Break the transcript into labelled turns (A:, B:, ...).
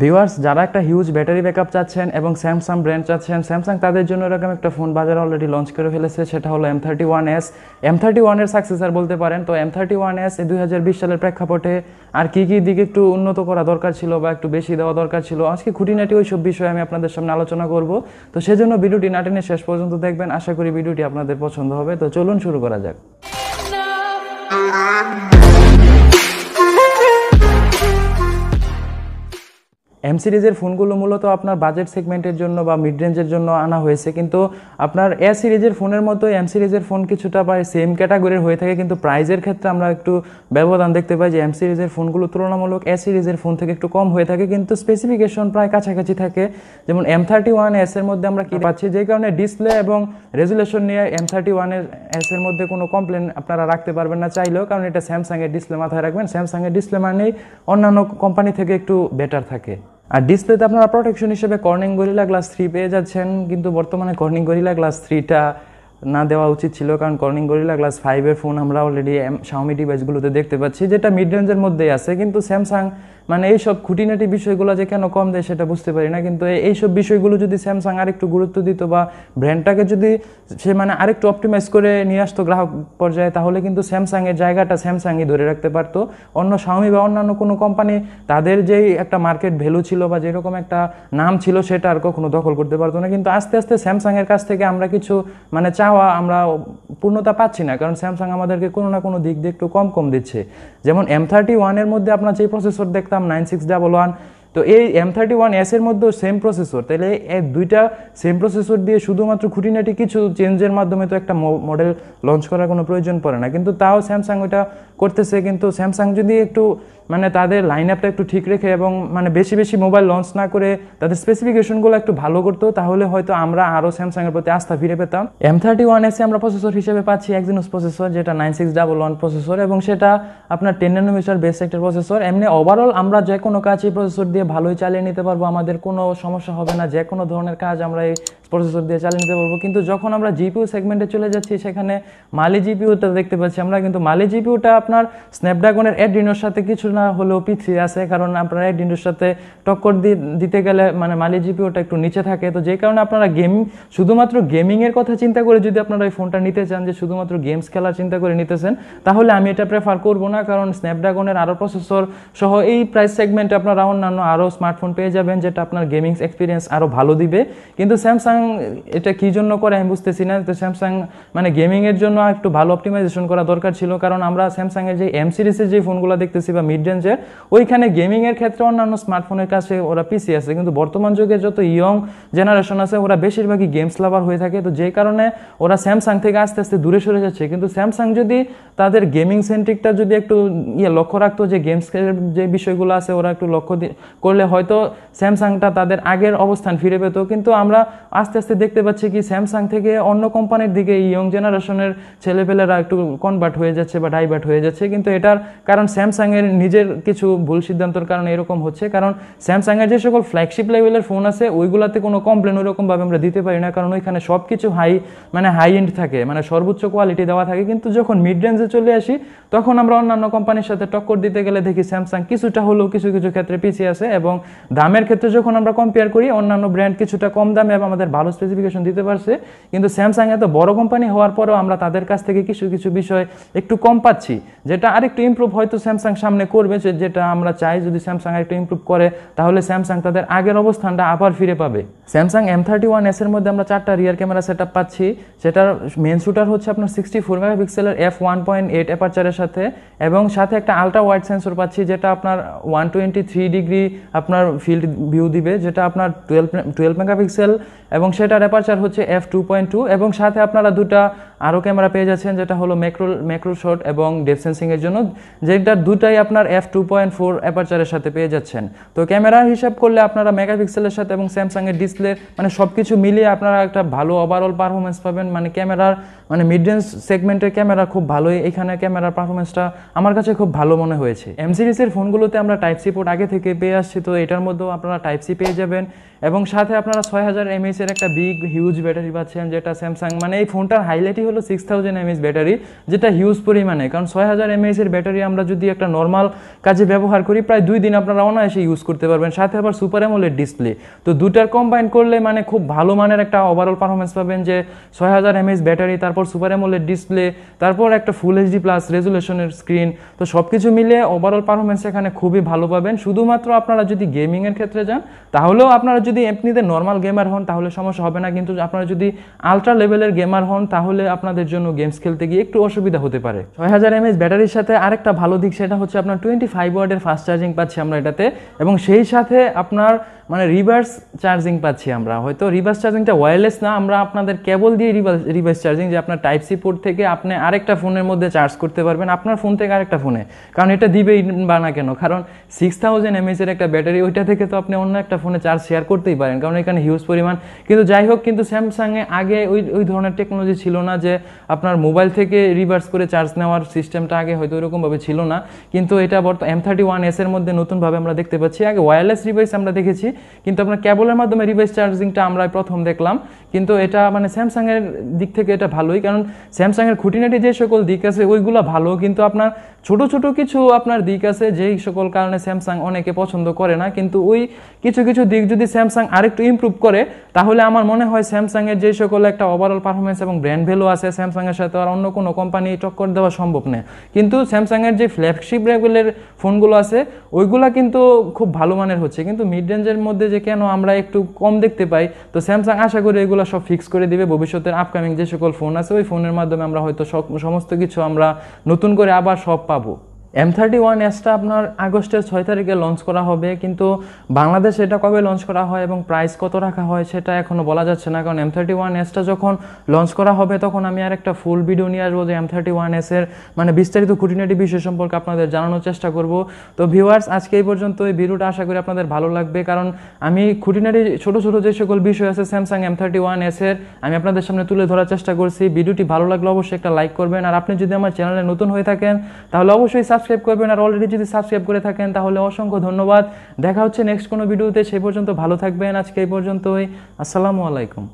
A: viewers যারা একটা huge battery backup চাচ্ছেন এবং স্যামসাং ব্র্যান্ড চাচ্ছেন স্যামসাং তাদের জন্য এরকম একটা ফোন বাজারে অলরেডি লঞ্চ করে ফেলেছে সেটা হলো M thirty one S M thirty ওয়ানের সাকসেসার বলতে পারেন তো এম থার্টি ওয়ান এস দুই হাজার বিশ সালের প্রেক্ষাপটে আর কী কী দিকে একটু উন্নত করা দরকার ছিল বা একটু বেশি দেওয়া দরকার ছিল আজকে খুঁটিনাটি ওই সব বিষয়ে আমি আপনাদের সামনে আলোচনা করব তো সেজন্য ভিডিওটি নাটিনে শেষ পর্যন্ত দেখবেন আশা করি ভিডিওটি আপনাদের পছন্দ হবে তো চলুন শুরু করা যাক এম সিরিজের ফোনগুলো মূলত আপনার বাজেট সেগমেন্টের জন্য বা মিড রেঞ্জের জন্য আনা হয়েছে কিন্তু আপনার এ সিরিজের ফোনের মতো এম সিরিজের ফোন কিছুটা প্রায় সেম ক্যাটাগরির হয়ে থাকে কিন্তু প্রাইজের ক্ষেত্রে আমরা একটু ব্যবধান দেখতে পাই যে এম সিরিজের ফোনগুলো তুলনামূলক এ সিরিজের ফোন থেকে একটু কম হয়ে থাকে কিন্তু স্পেসিফিকেশন প্রায় কাছাকাছি থাকে যেমন এম থার্টি ওয়ান এসের মধ্যে আমরা কী পাচ্ছি যে কারণে ডিসপ্লে এবং রেজুলেশন নিয়ে এম থার্টি ওয়ানের এসের মধ্যে কোনো কমপ্লেন আপনারা রাখতে পারবেন না চাইলেও কারণ এটা স্যামসাংয়ের ডিসপ্লে মাথায় রাখবেন স্যামসাংয়ের ডিসপ্লে মানেই অন্যান্য কোম্পানি থেকে একটু বেটার থাকে আর ডিসপ্লেতে আপনারা প্রোটেকশন হিসেবে কর্নিং গরিলা গ্লাস থ্রি পেয়ে যাচ্ছেন কিন্তু বর্তমানে কর্নিং গরিলা গ্লাস থ্রিটা না দেওয়া উচিত ছিল কারণ কর্নিং গরিলা ক্লাস ফাইভের ফোন আমরা অলরেডি শাওমি ডিভাইসগুলোতে দেখতে পাচ্ছি যেটা মিড রেঞ্জের মধ্যেই আছে কিন্তু স্যামসাং মানে এইসব খুঁটিনাটি বিষয়গুলো যে কেন কম দেয় সেটা বুঝতে পারি না কিন্তু এইসব বিষয়গুলো যদি স্যামসাং আরেকটু গুরুত্ব দিত বা ব্র্যান্ডটাকে যদি সে মানে আরেকটু অপটিমাইজ করে নিয়ে আসতো গ্রাহক পর্যায়ে তাহলে কিন্তু স্যামসাংয়ের জায়গাটা স্যামসাংই ধরে রাখতে পারতো অন্য শাওমি বা অন্যান্য কোনো কোম্পানি তাদের যেই একটা মার্কেট ভ্যালু ছিল বা যেরকম একটা নাম ছিল সেটা আর কখনো দখল করতে পারতো না কিন্তু আস্তে আস্তে স্যামসাংয়ের কাছ থেকে আমরা কিছু মানে চা নেওয়া আমরা পূর্ণতা পাচ্ছি না কারণ স্যামসাং আমাদেরকে কোনো না কোনো দিক দিয়ে একটু কম কম দিচ্ছে যেমন এম থার্টি ওয়ানের মধ্যে আপনার যে প্রসেসর দেখতাম নাইন সিক্স ডাবল ওয়ান তো এই এম থার্টি ওয়ান এসের মধ্যেও সেম প্রসেসর তাহলে দুইটা সেম প্রসেসর দিয়ে শুধুমাত্র খুঁটিনাটি কিছু চেঞ্জের মাধ্যমে তো একটা মডেল লঞ্চ করার কোনো প্রয়োজন পড়ে না কিন্তু তাও স্যামসাং ওটা করতেছে কিন্তু স্যামসাং যদি একটু মানে তাদের লাইন আপটা একটু ঠিক রেখে এবং মানে বেশি বেশি মোবাইল লঞ্চ না করে তাদের স্পেসিফিকেশনগুলো একটু ভালো করতো তাহলে হয়তো আমরা আরও স্যামসাংয়ের প্রতি আস্থা ফিরে পেতাম এম থার্টি ওয়ান এসে আমরা প্রসেসর হিসেবে পাচ্ছি একজিনোস প্রসেসর যেটা nine six double one processor এবং সেটা আপনার টেন ন্যানোমিটার বেস একটা প্রসেসর এমনি ওভারঅল আমরা যে কোনো কাজ এই প্রসেসর দিয়ে দিয়ে ভালোই চালিয়ে নিতে পারবো আমাদের কোনো সমস্যা হবে না যে কোনো ধরনের কাজ আমরা এই প্রসেসর দিয়ে চালিয়ে নিতে পারবো কিন্তু যখন আমরা জিপিউ সেগমেন্টে চলে যাচ্ছি সেখানে মালি জিপিউটা দেখতে পাচ্ছি আমরা কিন্তু মালি জিপিউটা আপনার স্ন্যাপড্রাগনের অ্যাড্রিনোর সাথে কিছু না হলেও পিছিয়ে আছে কারণ আপনার অ্যাড্রিনোর সাথে টক্কর দিতে গেলে মানে মালি জিপিউটা একটু নিচে থাকে তো যে কারণে আপনারা গেম শুধুমাত্র গেমিংয়ের কথা চিন্তা করে যদি আপনারা এই ফোনটা নিতে চান যে শুধুমাত্র গেমস খেলার চিন্তা করে নিতেছেন তাহলে আমি এটা প্রেফার করবো না কারণ স্ন্যাপড্রাগনের আরও প্রসেসর সহ এই প্রাইস সেগমেন্টে আপনারা অন্যান্য আরও স্মার্টফোন পেয়ে যাবেন যেটা আপনার গেমিংস এক্সপিরিয়েন্স আরও ভালো দিবে কিন্তু স্যামসাং এটা কী জন্য করে আমি বুঝতেছি না তো স্যামসাং মানে গেমিংয়ের জন্য একটু ভালো অপটিমাইজেশন করা দরকার ছিল কারণ আমরা স্যামসাংয়ের যে এম সিরিজের যে ফোনগুলো দেখতেছি বা মিড রেঞ্জের ওইখানে গেমিংয়ের ক্ষেত্রে অন্যান্য স্মার্টফোনের কাছে ওরা পিসি আছে কিন্তু বর্তমান যুগে যত ইয়ং জেনারেশন আছে ওরা বেশিরভাগই গেমস লাভার হয়ে থাকে তো যে কারণে ওরা স্যামসাং থেকে আস্তে আস্তে দূরে সরে যাচ্ছে কিন্তু স্যামসাং যদি তাদের গেমিং সেন্ট্রিকটা যদি একটু ইয়ে লক্ষ্য রাখতো যে গেমসের যে বিষয়গুলো আছে ওরা একটু লক্ষ্য করলে হয়তো স্যামসাংটা তাদের আগের অবস্থান ফিরে পেত কিন্তু আমরা আস্তে আস্তে দেখতে পাচ্ছি কি স্যামসাং থেকে অন্য কোম্পানির দিকে ইয়ং জেনারেশনের ছেলেপেলেরা একটু কনভার্ট হয়ে যাচ্ছে বা ডাইভার্ট হয়ে যাচ্ছে কিন্তু এটার কারণ স্যামসাংয়ের নিজের কিছু ভুল সিদ্ধান্তর কারণে এরকম হচ্ছে কারণ স্যামসাংয়ের যে সকল ফ্ল্যাগশিপ লেভেলের ফোন আছে ওইগুলাতে কোনো কমপ্লেন ওইরকমভাবে আমরা দিতে পারি না কারণ ওইখানে সব কিছু হাই মানে হাই এন্ড থাকে মানে সর্বোচ্চ কোয়ালিটি দেওয়া থাকে কিন্তু যখন মিড রেঞ্জে চলে আসি তখন আমরা অন্যান্য কোম্পানির সাথে টক্কর দিতে গেলে দেখি স্যামসাং কিছুটা হলেও কিছু কিছু ক্ষেত্রে পিছিয়ে আছে এবং দামের ক্ষেত্রে যখন আমরা কম্পেয়ার করি অন্যান্য ব্র্যান্ড কিছুটা কম দামে এবং আমাদের ভালো স্পেসিফিকেশন দিতে পারছে কিন্তু স্যামসাং এত বড় কোম্পানি হওয়ার পরেও আমরা তাদের কাছ থেকে কিছু কিছু বিষয় একটু কম পাচ্ছি যেটা আরেকটু ইম্প্রুভ হয়তো স্যামসাং সামনে করবে যেটা আমরা চাই যদি স্যামসাং একটু ইম্প্রুভ করে তাহলে স্যামসাং তাদের আগের অবস্থানটা আবার ফিরে পাবে Samsung M thirty one S এর মধ্যে আমরা চারটা রিয়ার ক্যামেরা সেট পাচ্ছি সেটার মেন শুটার হচ্ছে আপনার সিক্সটি ফোর মেগা পিক্সেলের এফ ওয়ান পয়েন্ট এইট অ্যাপারচারের সাথে এবং সাথে একটা আলট্রা ওয়াইড সেন্সর পাচ্ছি যেটা আপনার ওয়ান টোয়েন্টি থ্রি ডিগ্রি আপনার ফিল্ড ভিউ দিবে যেটা আপনার টুয়েলভ টুয়েলভ মেগাপিক্সেল এবং সেটার অ্যাপারচার হচ্ছে এফ টু পয়েন্ট টু এবং সাথে আপনারা দুটা আরও ক্যামেরা পেয়ে যাচ্ছেন যেটা হলো ম্যাক্রো ম্যাক্রো শট এবং ডেপ সেন্সিংয়ের জন্য যেটার দুটাই আপনার এফ টু পয়েন্ট ফোর অ্যাপারচারের সাথে পেয়ে যাচ্ছেন তো ক্যামেরার হিসাব করলে আপনারা মেগাপিক্সেলের সাথে এবং স্যামসাংয়ের ডিসপ্লে মানে সব কিছু মিলিয়ে আপনারা একটা ভালো ওভারঅল পারফরমেন্স পাবেন মানে ক্যামেরার মানে মিড রেঞ্জ সেগমেন্টের ক্যামেরা খুব ভালোই এখানে ক্যামেরার পারফরমেন্সটা আমার কাছে খুব ভালো মনে হয়েছে এম সিরিজের ফোনগুলোতে আমরা টাইপ সি পোর্ট আগে থেকে পেয়ে আসছে তো এটার মধ্যেও আপনারা টাইপ সি পেয়ে যাবেন এবং সাথে আপনারা ছয় হাজার এর একটা বিগ হিউজ ব্যাটারি পাচ্ছেন যেটা স্যামসাং মানে এই ফোনটার হাইলাইটই হলো সিক্স থাউজেন্ড এমএস ব্যাটারি যেটা হিউজ পরিমাণে কারণ ছয় হাজার এর ব্যাটারি আমরা যদি একটা নর্মাল কাজে ব্যবহার করি প্রায় দুই দিন আপনারা অনায়াসে ইউজ করতে পারবেন সাথে আবার সুপার অ্যামোলেড ডিসপ্লে তো দুটার কম্বাইন করলে মানে খুব ভালো মানের একটা ওভারঅল পারফরমেন্স পাবেন যে ছয় হাজার এমএস ব্যাটারি তারপর সুপার অ্যামোলেড ডিসপ্লে তারপর একটা ফুল এইচডি প্লাস রেজুলেশনের স্ক্রিন তো সব কিছু মিলে ওভারঅল পারফরমেন্স এখানে খুবই ভালো পাবেন শুধুমাত্র আপনার আপনারা যদি গেমিংয়ের ক্ষেত্রে যান তাহলেও আপনারা যদি এমনিতে নর্মাল গেমার হন তাহলে সমস্যা হবে না কিন্তু আপনারা যদি আলট্রা লেভেলের গেমার হন তাহলে আপনাদের জন্য গেমস খেলতে গিয়ে একটু অসুবিধা হতে পারে ছয় হাজার এমএস ব্যাটারির সাথে আরেকটা ভালো দিক সেটা হচ্ছে আপনার টোয়েন্টি ফাইভ ওয়ার্ডের ফাস্ট চার্জিং পাচ্ছি আমরা এটাতে এবং সেই সাথে আপনার মানে রিভার্স চার্জিং পাচ্ছি আমরা হয়তো রিভার্স চার্জিংটা ওয়্যারলেস না আমরা আপনাদের কেবল দিয়ে রিভার্স রিভার্স চার্জিং যে আপনার টাইপ সি পোর্ট থেকে আপনি আরেকটা ফোনের মধ্যে চার্জ করতে পারবেন আপনার ফোন থেকে আরেকটা ফোনে কারণ এটা দিবেই বা না কেন কারণ সিক্স থাউজেন্ড এর একটা ব্যাটারি ওইটা থেকে তো আপনি অন্য একটা ফোনে চার্জ শেয়ার করতেই পারেন কারণ এখানে হিউজ পরিমাণ কিন্তু যাই হোক কিন্তু স্যামসাংয়ে আগে ওই ওই ধরনের টেকনোলজি ছিল না যে আপনার মোবাইল থেকে রিভার্স করে চার্জ নেওয়ার সিস্টেমটা আগে হয়তো ওরকমভাবে ছিল না কিন্তু এটা বর্তমান এম থার্টি ওয়ান এসের মধ্যে নতুনভাবে আমরা দেখতে পাচ্ছি আগে ওয়্যারলেস রিভার্স আমরা দেখেছি কিন্তু আপনার কেবলের মাধ্যমে রিভাইস চার্জিংটা আমরা প্রথম দেখলাম কিন্তু এটা মানে স্যামসাংয়ের দিক থেকে এটা ভালোই কারণ স্যামসাংয়ের খুঁটিনাটি যে সকল দিক আছে ওইগুলো ভালো কিন্তু আপনার ছোট ছোট কিছু আপনার দিক আছে যেই সকল কারণে স্যামসাং অনেকে পছন্দ করে না কিন্তু ওই কিছু কিছু দিক যদি স্যামসাং আরেকটু ইম্প্রুভ করে তাহলে আমার মনে হয় স্যামসাংয়ের যে সকল একটা ওভারঅল পারফরমেন্স এবং ব্র্যান্ড ভ্যালু আছে স্যামসাংয়ের সাথে আর অন্য কোনো কোম্পানি টক্কর দেওয়া সম্ভব নয় কিন্তু স্যামসাংয়ের যে ফ্ল্যাগশিপ লেভেলের ফোনগুলো আছে ওইগুলো কিন্তু খুব ভালো মানের হচ্ছে কিন্তু মিড রেঞ্জের মধ্যে যে কেন আমরা একটু কম দেখতে পাই তো স্যামসাং আশা করি এগুলো এগুলো সব ফিক্স করে দিবে ভবিষ্যতের আপকামিং যে সকল ফোন আছে ওই ফোনের মাধ্যমে আমরা হয়তো সমস্ত কিছু আমরা নতুন করে আবার সব পাবো এম থার্টি ওয়ান এসটা আপনার আগস্টের ছয় তারিখে লঞ্চ করা হবে কিন্তু বাংলাদেশে এটা কবে লঞ্চ করা হয় এবং প্রাইস কত রাখা হয় সেটা এখনও বলা যাচ্ছে না কারণ এম থার্টি ওয়ান এসটা যখন লঞ্চ করা হবে তখন আমি আর একটা ফুল ভিডিও নিয়ে আসবো যে এম থার্টি ওয়ান এসের মানে বিস্তারিত খুঁটিনাটি বিষয় সম্পর্কে আপনাদের জানানোর চেষ্টা করব তো ভিউয়ার্স আজকে এই পর্যন্ত এই ভিডিওটা আশা করি আপনাদের ভালো লাগবে কারণ আমি খুঁটিনাটি ছোটো ছোটো যে সকল বিষয় আছে স্যামসাং এম থার্টি ওয়ান এসের আমি আপনাদের সামনে তুলে ধরার চেষ্টা করছি ভিডিওটি ভালো লাগলে অবশ্যই একটা লাইক করবেন আর আপনি যদি আমার চ্যানেলে নতুন হয়ে থাকেন তাহলে অবশ্যই সাবস্ক্রাইব সাবস্ক্রাইব করবেন আর অলরেডি যদি সাবস্ক্রাইব করে থাকেন তাহলে অসংখ্য ধন্যবাদ দেখা হচ্ছে নেক্সট কোনো ভিডিওতে সেই পর্যন্ত ভালো থাকবেন আজকে এই পর্যন্তই আসসালামু আলাইকুম